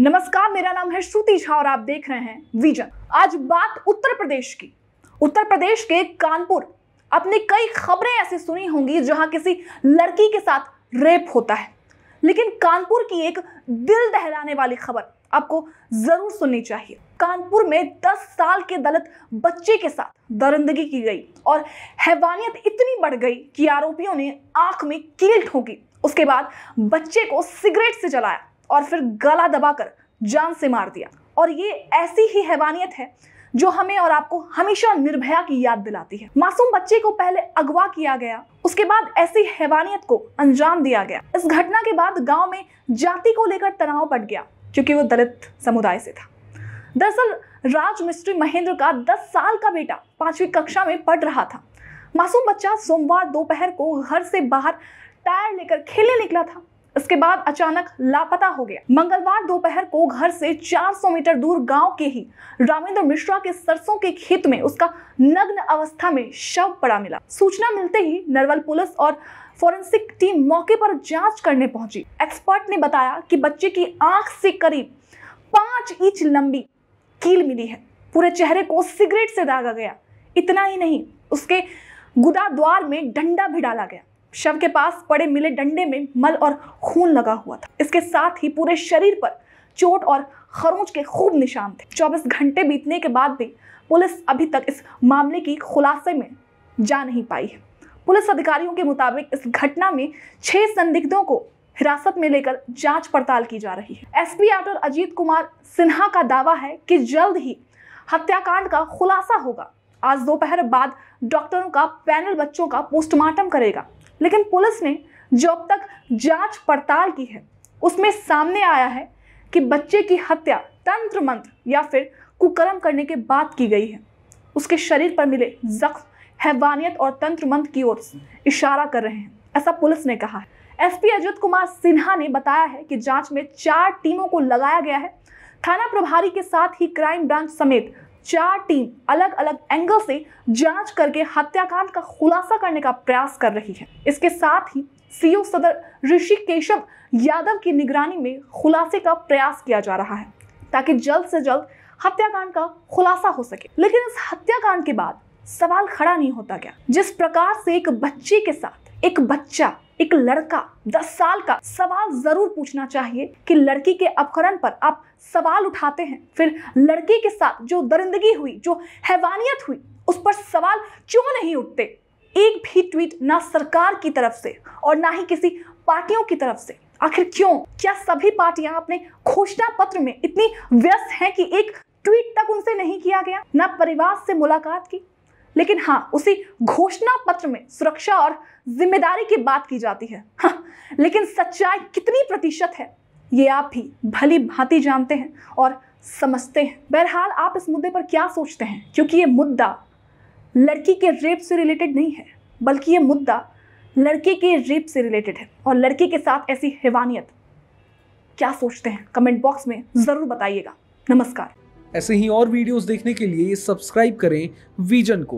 नमस्कार मेरा नाम है श्रुति झा और आप देख रहे हैं विजन आज बात उत्तर प्रदेश की उत्तर प्रदेश के कानपुर अपने कई खबरें ऐसी सुनी होंगी जहां किसी लड़की के साथ रेप होता है लेकिन कानपुर की एक दिल दहलाने वाली खबर आपको जरूर सुननी चाहिए कानपुर में 10 साल के दलित बच्चे के साथ दरिंदगी की गई और हैवानियत इतनी बढ़ गई कि आरोपियों ने आंख में कील ठोंकी उसके बाद बच्चे को सिगरेट से जलाया और फिर गला दबाकर जान से मार दिया और ये ऐसी ही हैवानियत है जो हमें और आपको हमेशा निर्भया की याद दिलाती है मासूम बच्चे को पहले अगवा किया गया उसके बाद ऐसी हैवानियत को अंजाम दिया गया इस घटना के बाद गांव में जाति को लेकर तनाव बढ़ गया क्योंकि वो दलित समुदाय से था दरअसल राज मिस्त्री महेंद्र का 10 साल का बेटा पांचवी कक्षा में पढ़ रहा था मासूम बच्चा सोमवार दोपहर को घर से बाहर टायर लेकर खेलने निकला था इसके बाद अचानक लापता हो गया मंगलवार दोपहर को घर से 400 मीटर दूर गांव के ही रामेंद्र मिश्रा के सरसों के खेत में उसका नग्न अवस्था में शव पड़ा मिला सूचना मिलते ही नरवल पुलिस और फोरेंसिक टीम मौके पर जांच करने पहुंची एक्सपर्ट ने बताया कि बच्चे की आंख से करीब पांच इंच लंबी कील मिली है पूरे चेहरे को सिगरेट से दागा गया इतना ही नहीं उसके गुदा द्वार में डंडा भी डाला गया शव के पास पड़े मिले डंडे में मल और खून लगा हुआ था इसके साथ ही पूरे शरीर पर चोट और खरोंच के खूब निशान थे 24 घंटे बीतने के बाद भी पुलिस अभी तक इस मामले की खुलासे में जा नहीं पाई है पुलिस अधिकारियों के मुताबिक इस घटना में छह संदिग्धों को हिरासत में लेकर जांच पड़ताल की जा रही है एसपी आटर अजीत कुमार सिन्हा का दावा है कि जल्द ही हत्याकांड का खुलासा होगा आज दोपहर बाद डॉक्टरों का पैनल बच्चों का पोस्टमार्टम करेगा लेकिन पुलिस ने जो अब तक जांच पड़ताल की है उसमें सामने आया है कि बच्चे की हत्या तंत्र मंत्र या फिर कुकर्म करने के बाद की गई है उसके शरीर पर मिले जख्म हैवानियत और तंत्र मंत्र की ओर इशारा कर रहे हैं ऐसा पुलिस ने कहा है एसपी अजित कुमार सिन्हा ने बताया है कि जांच में चार टीमों को लगाया गया है थाना प्रभारी के साथ ही क्राइम ब्रांच समेत चार टीम अलग अलग एंगल से जांच करके हत्याकांड का खुलासा करने का प्रयास कर रही है इसके साथ ही सीओ सदर ऋषि केशव यादव की निगरानी में खुलासे का प्रयास किया जा रहा है ताकि जल्द से जल्द हत्याकांड का खुलासा हो सके लेकिन इस हत्याकांड के बाद सवाल खड़ा नहीं होता क्या जिस प्रकार से एक बच्चे के साथ एक बच्चा एक लड़का दस साल का सवाल जरूर पूछना चाहिए कि लड़की के अपहरण पर आप सवाल उठाते हैं फिर लड़की के साथ जो दरिंदगी हुई जो हैवानियत हुई उस पर सवाल क्यों नहीं उठते एक भी ट्वीट ना सरकार की तरफ से और ना ही किसी पार्टियों की तरफ से आखिर क्यों क्या सभी पार्टियां अपने घोषणा पत्र में इतनी व्यस्त हैं कि एक ट्वीट तक उनसे नहीं किया गया ना परिवार से मुलाकात की लेकिन हाँ उसी घोषणा पत्र में सुरक्षा और जिम्मेदारी की बात की जाती है हाँ, लेकिन सच्चाई कितनी प्रतिशत है ये आप भी भली भांति जानते हैं और समझते हैं बहरहाल आप इस मुद्दे पर क्या सोचते हैं क्योंकि ये मुद्दा लड़की के रेप से रिलेटेड नहीं है बल्कि ये मुद्दा लड़के के रेप से रिलेटेड है और लड़के के साथ ऐसी हैवानियत क्या सोचते हैं कमेंट बॉक्स में ज़रूर बताइएगा नमस्कार ऐसे ही और वीडियोस देखने के लिए सब्सक्राइब करें विजन को